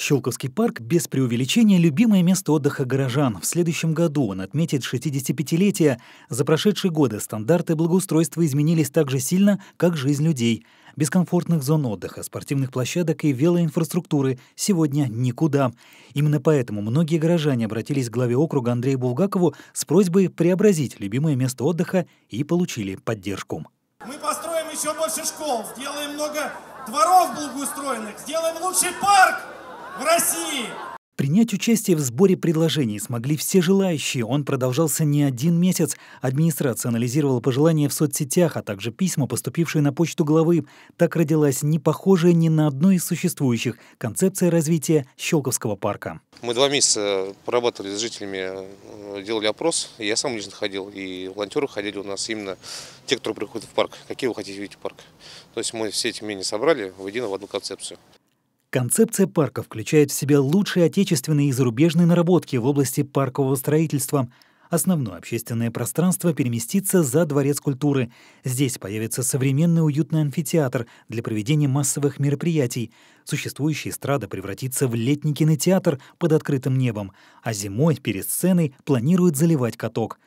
Щелковский парк без преувеличения любимое место отдыха горожан. В следующем году он отметит 65-летие. За прошедшие годы стандарты благоустройства изменились так же сильно, как жизнь людей. Без комфортных зон отдыха, спортивных площадок и велоинфраструктуры сегодня никуда. Именно поэтому многие горожане обратились к главе округа Андрею Булгакову с просьбой преобразить любимое место отдыха и получили поддержку. Мы построим еще больше школ, сделаем много дворов благоустроенных, сделаем лучший парк, в России! Принять участие в сборе предложений смогли все желающие. Он продолжался не один месяц. Администрация анализировала пожелания в соцсетях, а также письма, поступившие на почту главы. Так родилась не похожая ни на одну из существующих концепция развития Щелковского парка. Мы два месяца поработали с жителями, э, делали опрос. Я сам лично ходил, и волонтеры ходили у нас именно те, кто приходит в парк. Какие вы хотите видеть парк? То есть мы все эти мнения собрали в воедино в одну концепцию. Концепция парка включает в себя лучшие отечественные и зарубежные наработки в области паркового строительства. Основное общественное пространство переместится за Дворец культуры. Здесь появится современный уютный амфитеатр для проведения массовых мероприятий. Существующая эстрада превратится в летний кинотеатр под открытым небом, а зимой перед сценой планируют заливать каток.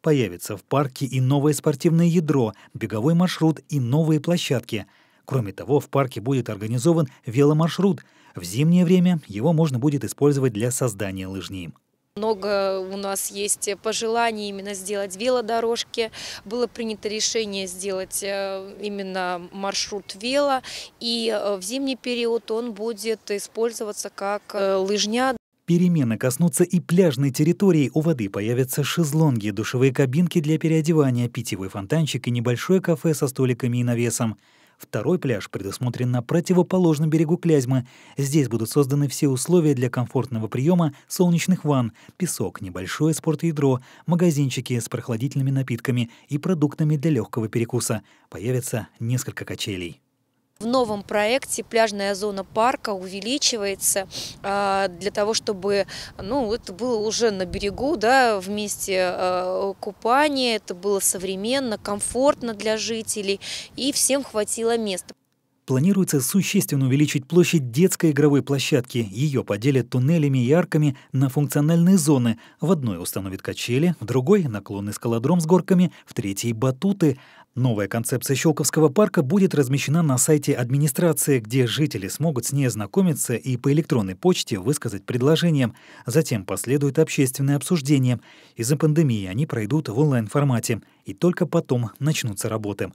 Появится в парке и новое спортивное ядро, беговой маршрут и новые площадки — Кроме того, в парке будет организован веломаршрут. В зимнее время его можно будет использовать для создания лыжни. Много у нас есть пожеланий именно сделать велодорожки. Было принято решение сделать э, именно маршрут вело. И э, в зимний период он будет использоваться как э, лыжня. Перемены коснутся и пляжной территории. У воды появятся шезлонги, душевые кабинки для переодевания, питьевой фонтанчик и небольшое кафе со столиками и навесом. Второй пляж предусмотрен на противоположном берегу Клязьмы. Здесь будут созданы все условия для комфортного приема солнечных ванн, песок, небольшое спортядро, магазинчики с прохладительными напитками и продуктами для легкого перекуса. Появится несколько качелей. В новом проекте пляжная зона парка увеличивается а, для того, чтобы ну, это было уже на берегу, да, вместе а, купание, это было современно, комфортно для жителей и всем хватило места. Планируется существенно увеличить площадь детской игровой площадки. Ее поделят туннелями и арками на функциональные зоны. В одной установят качели, в другой — наклонный скалодром с горками, в третьей — батуты. Новая концепция Щелковского парка будет размещена на сайте администрации, где жители смогут с ней ознакомиться и по электронной почте высказать предложения. Затем последует общественное обсуждение. Из-за пандемии они пройдут в онлайн-формате, и только потом начнутся работы.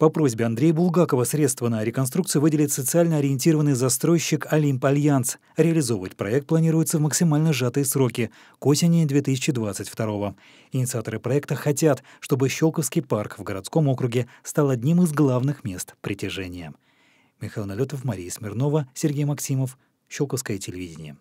По просьбе Андрея Булгакова средства на реконструкцию выделит социально ориентированный застройщик «Олимп Альянс». Реализовывать проект планируется в максимально сжатые сроки – к осени 2022 -го. Инициаторы проекта хотят, чтобы Щелковский парк в городском округе стал одним из главных мест притяжения. Михаил Налетов, Мария Смирнова, Сергей Максимов, Щелковское телевидение.